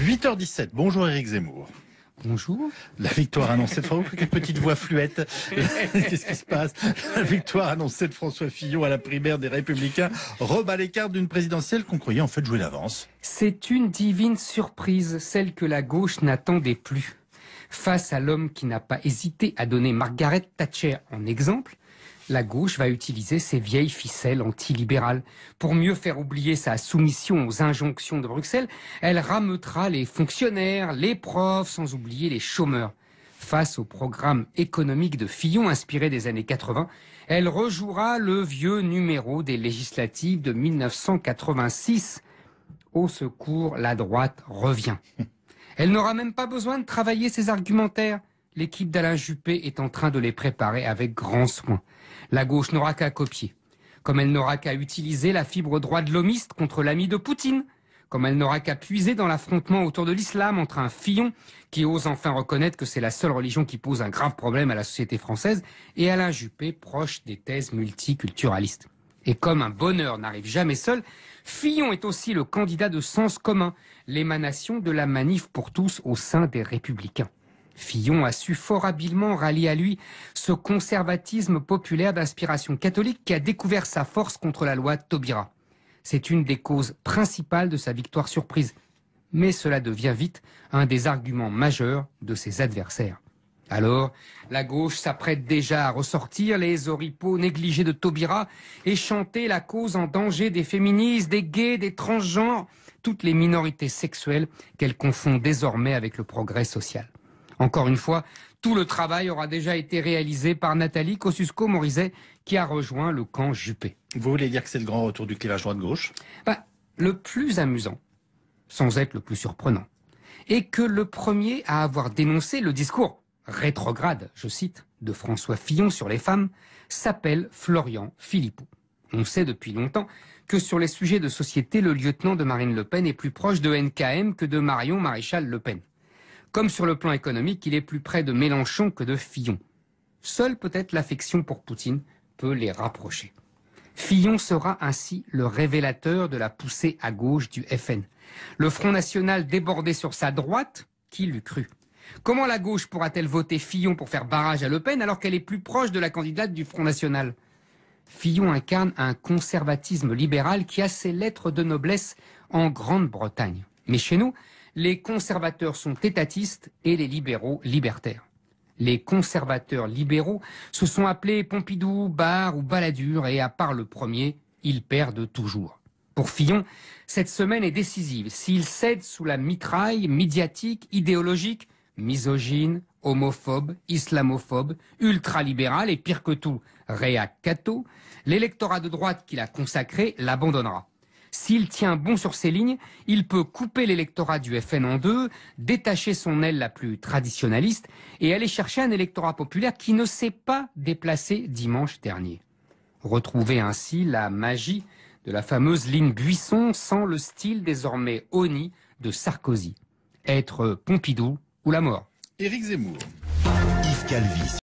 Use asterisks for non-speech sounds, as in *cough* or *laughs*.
8h17. Bonjour Eric Zemmour. Bonjour. La victoire annoncée de François. *laughs* petite voix fluette. *laughs* Qu'est-ce qui se passe La victoire annoncée de François Fillon à la primaire des Républicains rebat les cartes d'une présidentielle qu'on croyait en fait jouer d'avance. C'est une divine surprise, celle que la gauche n'attendait plus. Face à l'homme qui n'a pas hésité à donner Margaret Thatcher en exemple, la gauche va utiliser ses vieilles ficelles antilibérales. Pour mieux faire oublier sa soumission aux injonctions de Bruxelles, elle rameutera les fonctionnaires, les profs, sans oublier les chômeurs. Face au programme économique de Fillon inspiré des années 80, elle rejouera le vieux numéro des législatives de 1986. Au secours, la droite revient. *laughs* Elle n'aura même pas besoin de travailler ses argumentaires. L'équipe d'Alain Juppé est en train de les préparer avec grand soin. La gauche n'aura qu'à copier. Comme elle n'aura qu'à utiliser la fibre droite de l'homiste contre l'ami de Poutine. Comme elle n'aura qu'à puiser dans l'affrontement autour de l'islam entre un Fillon, qui ose enfin reconnaître que c'est la seule religion qui pose un grave problème à la société française, et Alain Juppé, proche des thèses multiculturalistes. Et comme un bonheur n'arrive jamais seul, Fillon est aussi le candidat de sens commun, l'émanation de la manif pour tous au sein des républicains. Fillon a su fort habilement rallier à lui ce conservatisme populaire d'inspiration catholique qui a découvert sa force contre la loi Taubira. C'est une des causes principales de sa victoire surprise. Mais cela devient vite un des arguments majeurs de ses adversaires. Alors, la gauche s'apprête déjà à ressortir les oripeaux négligés de Taubira et chanter la cause en danger des féministes, des gays, des transgenres, toutes les minorités sexuelles qu'elle confond désormais avec le progrès social. Encore une fois, tout le travail aura déjà été réalisé par Nathalie Kosciusko-Morizet qui a rejoint le camp Juppé. Vous voulez dire que c'est le grand retour du clivage droite-gauche bah, Le plus amusant, sans être le plus surprenant, est que le premier à avoir dénoncé le discours rétrograde, je cite, de François Fillon sur les femmes, s'appelle Florian Philippot. On sait depuis longtemps que sur les sujets de société, le lieutenant de Marine Le Pen est plus proche de NKM que de Marion Maréchal Le Pen comme sur le plan économique, il est plus près de Mélenchon que de Fillon. Seule peut-être l'affection pour Poutine peut les rapprocher. Fillon sera ainsi le révélateur de la poussée à gauche du FN. Le Front National débordé sur sa droite, qui l'eût cru Comment la gauche pourra-t-elle voter Fillon pour faire barrage à Le Pen alors qu'elle est plus proche de la candidate du Front National Fillon incarne un conservatisme libéral qui a ses lettres de noblesse en Grande-Bretagne. Mais chez nous, les conservateurs sont étatistes et les libéraux libertaires. Les conservateurs libéraux se sont appelés Pompidou, Barre ou Baladur et à part le premier, ils perdent toujours. Pour Fillon, cette semaine est décisive. S'il cède sous la mitraille médiatique, idéologique, misogyne, homophobe, islamophobe, ultralibérale et pire que tout, réacato, l'électorat de droite qu'il a consacré l'abandonnera. S'il tient bon sur ses lignes, il peut couper l'électorat du FN en deux, détacher son aile la plus traditionaliste et aller chercher un électorat populaire qui ne s'est pas déplacé dimanche dernier. Retrouver ainsi la magie de la fameuse ligne Buisson sans le style désormais honni de Sarkozy. Être Pompidou ou la mort. Éric Zemmour. Yves Calvis.